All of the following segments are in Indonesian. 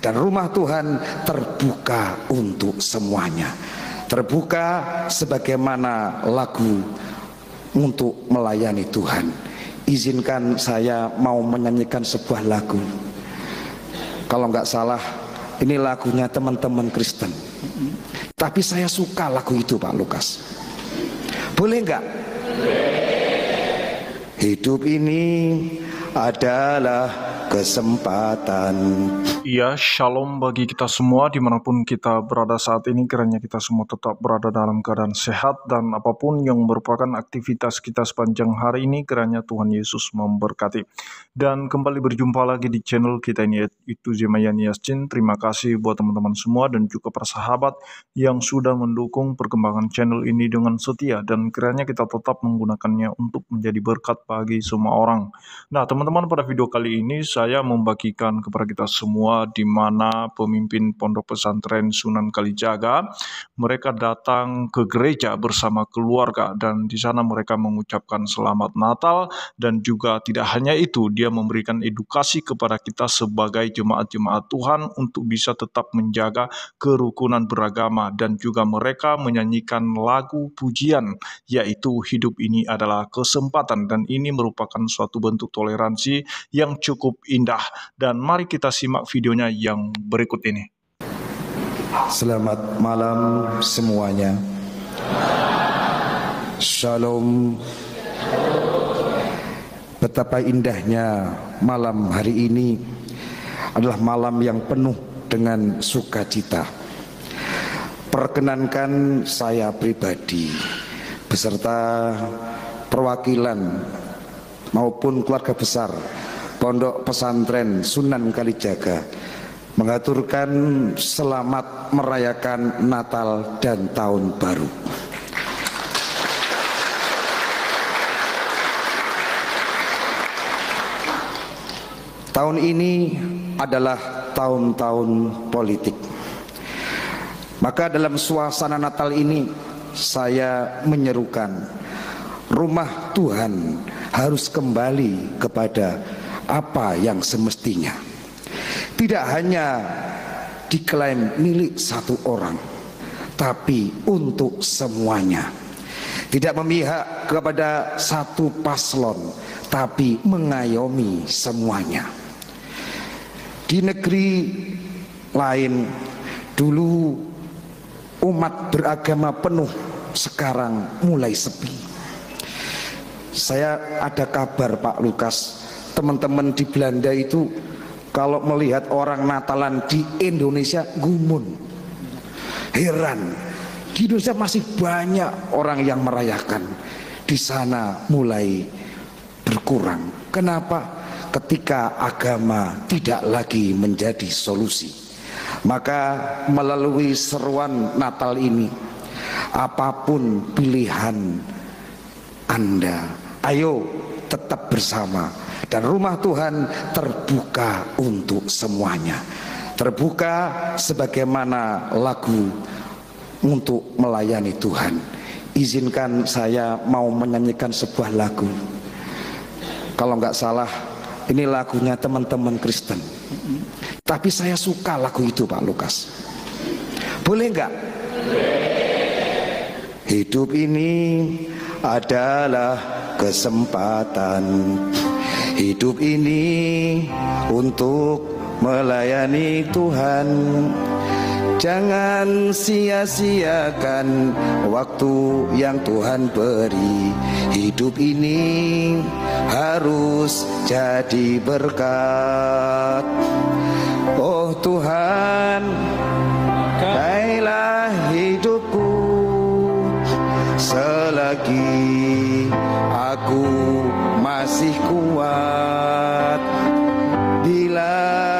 Dan rumah Tuhan terbuka untuk semuanya. Terbuka sebagaimana lagu untuk melayani Tuhan. Izinkan saya mau menyanyikan sebuah lagu. Kalau nggak salah, ini lagunya teman-teman Kristen. Tapi saya suka lagu itu Pak Lukas. Boleh nggak? Hidup ini adalah kesempatan Ya, shalom bagi kita semua dimanapun kita berada saat ini. Kiranya kita semua tetap berada dalam keadaan sehat dan apapun yang merupakan aktivitas kita sepanjang hari ini, kiranya Tuhan Yesus memberkati. Dan kembali berjumpa lagi di channel kita ini, itu Zemayan Yasin Terima kasih buat teman-teman semua dan juga para sahabat yang sudah mendukung perkembangan channel ini dengan setia. Dan kiranya kita tetap menggunakannya untuk menjadi berkat bagi semua orang. Nah, teman-teman pada video kali ini saya membagikan kepada kita semua semua di mana pemimpin pondok pesantren Sunan Kalijaga mereka datang ke gereja bersama keluarga dan di sana mereka mengucapkan selamat Natal dan juga tidak hanya itu dia memberikan edukasi kepada kita sebagai jemaat-jemaat Tuhan untuk bisa tetap menjaga kerukunan beragama dan juga mereka menyanyikan lagu pujian yaitu hidup ini adalah kesempatan dan ini merupakan suatu bentuk toleransi yang cukup indah dan mari kita simak video videonya yang berikut ini. Selamat malam semuanya. Shalom. Betapa indahnya malam hari ini adalah malam yang penuh dengan sukacita. Perkenankan saya pribadi beserta perwakilan maupun keluarga besar Pondok Pesantren Sunan Kalijaga mengaturkan selamat merayakan Natal dan Tahun Baru. Tahun ini adalah tahun-tahun politik. Maka dalam suasana Natal ini saya menyerukan rumah Tuhan harus kembali kepada apa yang semestinya. Tidak hanya diklaim milik satu orang, tapi untuk semuanya. Tidak memihak kepada satu paslon, tapi mengayomi semuanya. Di negeri lain dulu umat beragama penuh, sekarang mulai sepi. Saya ada kabar Pak Lukas teman-teman di Belanda itu kalau melihat orang Natalan di Indonesia gumun heran di Indonesia masih banyak orang yang merayakan di sana mulai berkurang kenapa ketika agama tidak lagi menjadi solusi maka melalui seruan Natal ini apapun pilihan Anda ayo tetap bersama dan rumah Tuhan terbuka untuk semuanya. Terbuka sebagaimana lagu untuk melayani Tuhan. Izinkan saya mau menyanyikan sebuah lagu. Kalau nggak salah, ini lagunya teman-teman Kristen. Tapi saya suka lagu itu Pak Lukas. Boleh nggak? Hidup ini adalah kesempatan Hidup ini untuk melayani Tuhan Jangan sia-siakan waktu yang Tuhan beri Hidup ini harus jadi berkat Oh Tuhan, kailah hidupku Selagi aku masih kuat bila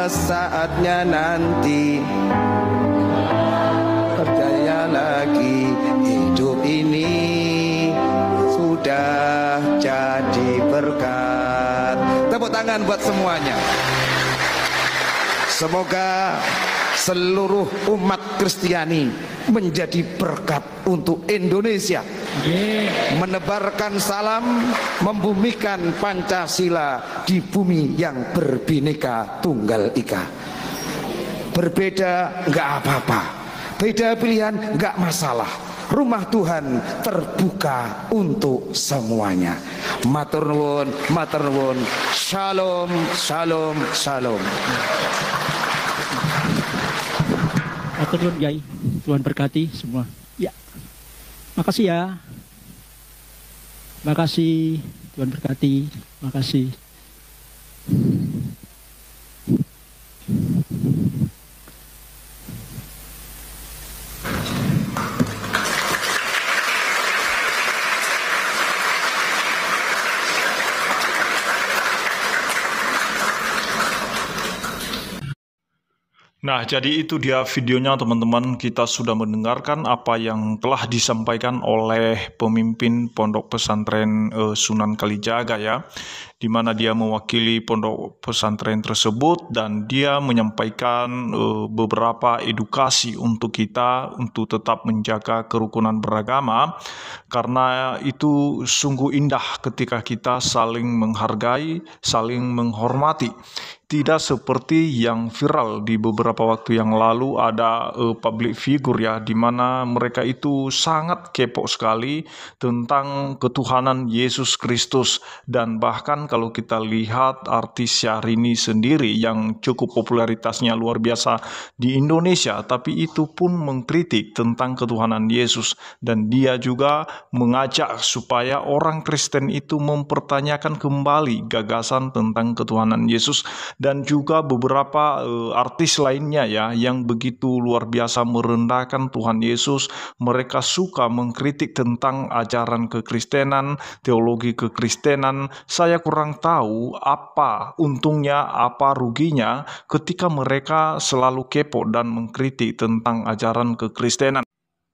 saatnya nanti percaya lagi hidup ini sudah jadi berkat tepuk tangan buat semuanya semoga seluruh umat Kristiani menjadi berkat untuk Indonesia menebarkan salam membumikan Pancasila di bumi yang berbineka tunggal ika berbeda nggak apa-apa beda pilihan nggak masalah rumah Tuhan terbuka untuk semuanya matur nuwun matur nuwun shalom shalom shalom Matur nuwun, Tuhan berkati semua. Ya, makasih ya. Terima kasih Tuhan berkati. terima kasih. Nah, jadi itu dia videonya teman-teman. Kita sudah mendengarkan apa yang telah disampaikan oleh pemimpin Pondok Pesantren eh, Sunan Kalijaga ya di mana dia mewakili pondok pesantren tersebut dan dia menyampaikan uh, beberapa edukasi untuk kita untuk tetap menjaga kerukunan beragama karena itu sungguh indah ketika kita saling menghargai, saling menghormati. Tidak seperti yang viral di beberapa waktu yang lalu ada uh, public figure ya di mana mereka itu sangat kepo sekali tentang ketuhanan Yesus Kristus dan bahkan kalau kita lihat artis Syahrini sendiri yang cukup popularitasnya luar biasa di Indonesia, tapi itu pun mengkritik tentang ketuhanan Yesus dan dia juga mengajak supaya orang Kristen itu mempertanyakan kembali gagasan tentang ketuhanan Yesus dan juga beberapa uh, artis lainnya ya yang begitu luar biasa merendahkan Tuhan Yesus, mereka suka mengkritik tentang ajaran kekristenan, teologi kekristenan. Saya kurang orang tahu apa untungnya, apa ruginya ketika mereka selalu kepo dan mengkritik tentang ajaran kekristenan.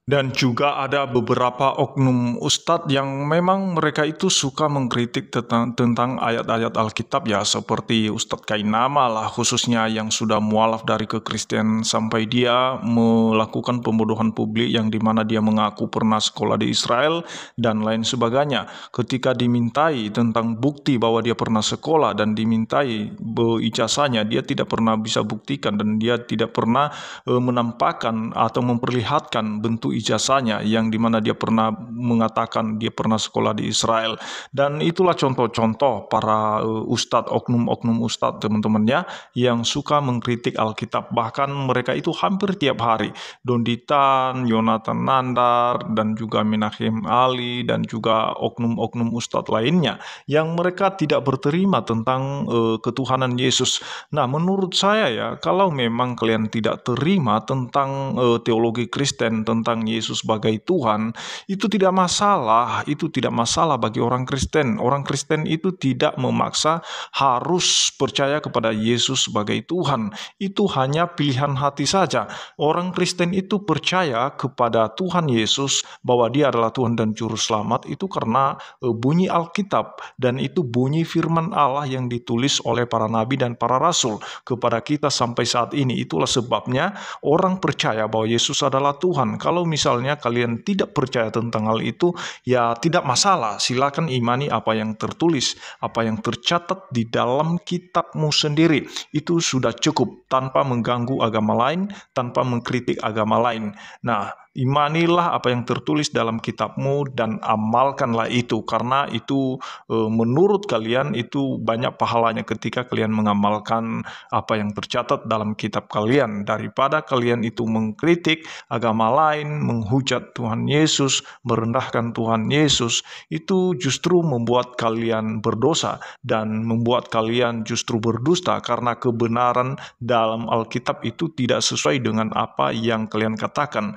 Dan juga ada beberapa oknum ustadz yang memang mereka itu suka mengkritik tentang, ayat-ayat Alkitab ya seperti Ustadz Kainama lah khususnya yang sudah mualaf dari kekristenan sampai dia melakukan pembodohan publik yang dimana dia mengaku pernah sekolah di Israel dan lain sebagainya. Ketika dimintai tentang bukti bahwa dia pernah sekolah dan dimintai ijazahnya dia tidak pernah bisa buktikan dan dia tidak pernah e, menampakkan atau memperlihatkan bentuk ijazahnya yang dimana dia pernah mengatakan dia pernah sekolah di Israel dan itulah contoh-contoh para eh, ustadz oknum-oknum ustadz teman-temannya yang suka mengkritik Alkitab bahkan mereka itu hampir tiap hari Donditan, Yonatan Nandar dan juga Minahim Ali dan juga oknum-oknum ustadz lainnya yang mereka tidak berterima tentang e, ketuhanan Yesus. Nah menurut saya ya kalau memang kalian tidak terima tentang e, teologi Kristen tentang Yesus sebagai Tuhan, itu tidak masalah. Itu tidak masalah bagi orang Kristen. Orang Kristen itu tidak memaksa harus percaya kepada Yesus sebagai Tuhan. Itu hanya pilihan hati saja. Orang Kristen itu percaya kepada Tuhan Yesus bahwa dia adalah Tuhan dan Juru Selamat itu karena eh, bunyi Alkitab dan itu bunyi firman Allah yang ditulis oleh para nabi dan para rasul kepada kita sampai saat ini. Itulah sebabnya orang percaya bahwa Yesus adalah Tuhan. Kalau misalnya kalian tidak percaya tentang hal itu, ya tidak masalah. Silakan imani apa yang tertulis, apa yang tercatat di dalam kitabmu sendiri. Itu sudah cukup tanpa mengganggu agama lain, tanpa mengkritik agama lain. Nah, Imanilah apa yang tertulis dalam kitabmu dan amalkanlah itu karena itu e, menurut kalian itu banyak pahalanya ketika kalian mengamalkan apa yang tercatat dalam kitab kalian daripada kalian itu mengkritik agama lain, menghujat Tuhan Yesus, merendahkan Tuhan Yesus itu justru membuat kalian berdosa dan membuat kalian justru berdusta karena kebenaran dalam Alkitab itu tidak sesuai dengan apa yang kalian katakan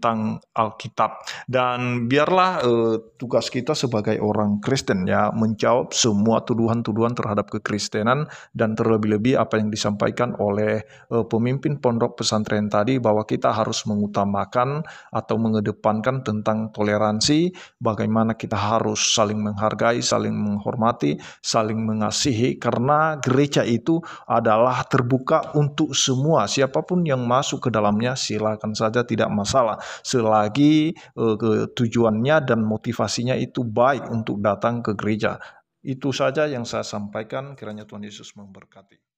tentang Alkitab dan biarlah uh, tugas kita sebagai orang Kristen ya menjawab semua tuduhan-tuduhan terhadap kekristenan dan terlebih-lebih apa yang disampaikan oleh uh, pemimpin pondok pesantren tadi bahwa kita harus mengutamakan atau mengedepankan tentang toleransi bagaimana kita harus saling menghargai, saling menghormati, saling mengasihi karena gereja itu adalah terbuka untuk semua siapapun yang masuk ke dalamnya silakan saja tidak masalah selagi uh, ke, tujuannya dan motivasinya itu baik untuk datang ke gereja. Itu saja yang saya sampaikan, kiranya Tuhan Yesus memberkati.